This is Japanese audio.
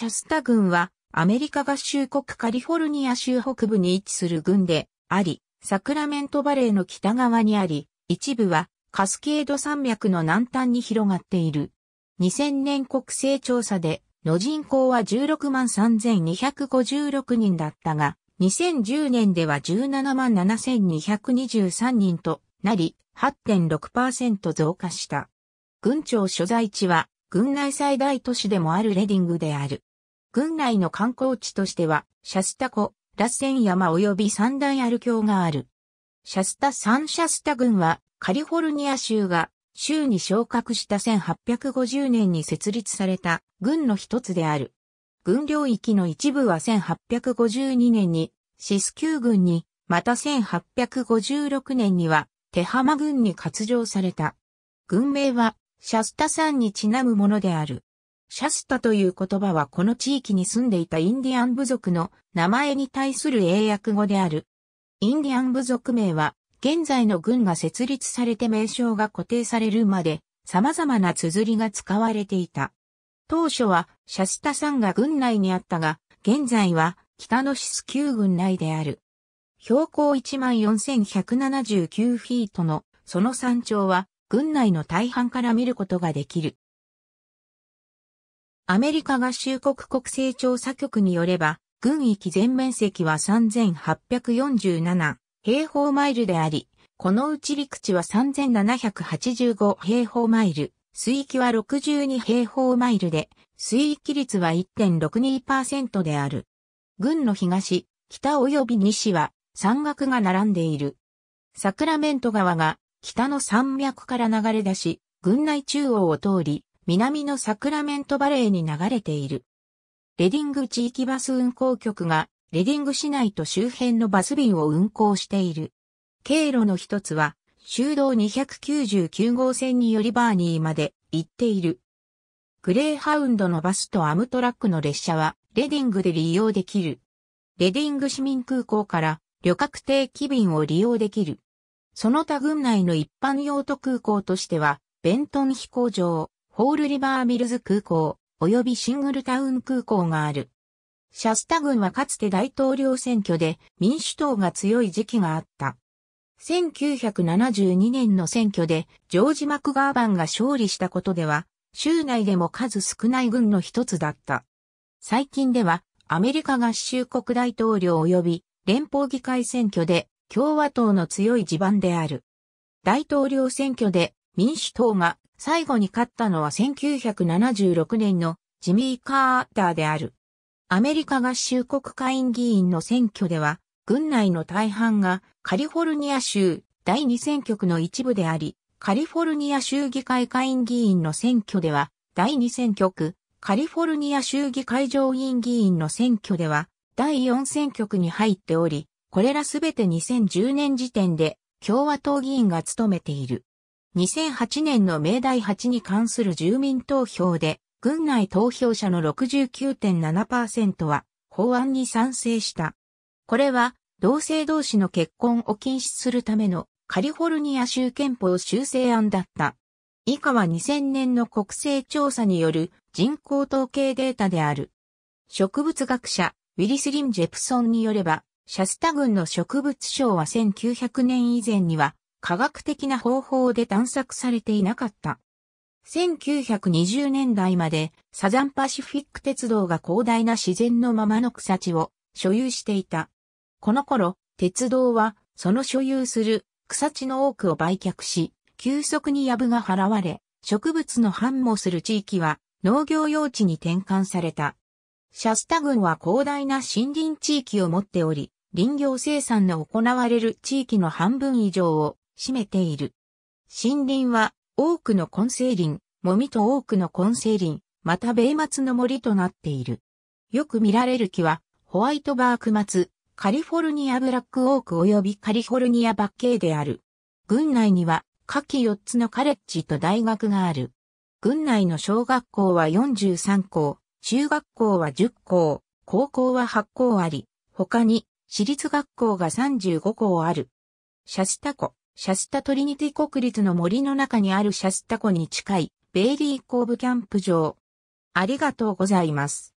シャスタ軍はアメリカ合衆国カリフォルニア州北部に位置する軍であり、サクラメントバレーの北側にあり、一部はカスケード山脈の南端に広がっている。2000年国勢調査で、の人口は16万3256人だったが、2010年では17万7223人となり、8.6%増加した。軍庁所在地は、軍内最大都市でもあるレディングである。郡内の観光地としては、シャスタ湖、ラッセン山及び三大アル橋がある。シャスタ・サンシャスタ郡は、カリフォルニア州が、州に昇格した1850年に設立された郡の一つである。郡領域の一部は1852年にシスキュー郡に、また1856年には手浜郡に割譲された。郡名はシャスタ山にちなむものである。シャスタという言葉はこの地域に住んでいたインディアン部族の名前に対する英訳語である。インディアン部族名は、現在の軍が設立されて名称が固定されるまで、様々な綴りが使われていた。当初は、シャスタ山が軍内にあったが、現在は、北のシス級軍内である。標高14,179フィートの、その山頂は、軍内の大半から見ることができる。アメリカ合衆国国勢調査局によれば、軍域全面積は3847平方マイルであり、このうち陸地は3785平方マイル、水域は62平方マイルで、水域率は1.62%である。軍の東、北及び西は山岳が並んでいる。サクラメント川が北の山脈から流れ出し、軍内中央を通り、南のサクラメントバレーに流れている。レディング地域バス運行局が、レディング市内と周辺のバス便を運行している。経路の一つは、修道299号線によりバーニーまで行っている。グレーハウンドのバスとアムトラックの列車は、レディングで利用できる。レディング市民空港から、旅客定期便を利用できる。その他群内の一般用途空港としては、ベントン飛行場、ホールリバーミルズ空港、及びシングルタウン空港がある。シャスタ郡はかつて大統領選挙で民主党が強い時期があった。1972年の選挙でジョージ・マクガーバンが勝利したことでは、州内でも数少ない軍の一つだった。最近ではアメリカ合衆国大統領及び連邦議会選挙で共和党の強い地盤である。大統領選挙で民主党が最後に勝ったのは1976年のジミー・カーターである。アメリカ合衆国会員議員の選挙では、軍内の大半がカリフォルニア州第2選挙区の一部であり、カリフォルニア州議会会員議員の選挙では、第2選挙区、カリフォルニア州議会上院議員の選挙では、第4選挙区に入っており、これらすべて2010年時点で共和党議員が務めている。2008年の明大8に関する住民投票で、軍内投票者の69.7%は法案に賛成した。これは同性同士の結婚を禁止するためのカリフォルニア州憲法修正案だった。以下は2000年の国勢調査による人口統計データである。植物学者ウィリス・リム・ジェプソンによれば、シャスタ軍の植物賞は1900年以前には科学的な方法で探索されていなかった。1920年代までサザンパシフィック鉄道が広大な自然のままの草地を所有していた。この頃、鉄道はその所有する草地の多くを売却し、急速にブが払われ、植物の繁茂する地域は農業用地に転換された。シャスタ郡は広大な森林地域を持っており、林業生産の行われる地域の半分以上を占めている。森林は多くの根性林、もみと多くの根性林、また米松の森となっている。よく見られる木は、ホワイトバーク松、カリフォルニアブラックオーク及びカリフォルニアバッケイである。郡内には、下記4つのカレッジと大学がある。郡内の小学校は43校、中学校は10校、高校は8校あり、他に、私立学校が35校ある。シャスタ湖、シャスタトリニティ国立の森の中にあるシャスタ湖に近いベイリーー部キャンプ場。ありがとうございます。